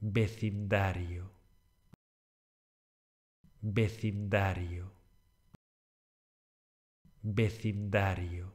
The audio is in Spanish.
vecindario, vecindario, vecindario.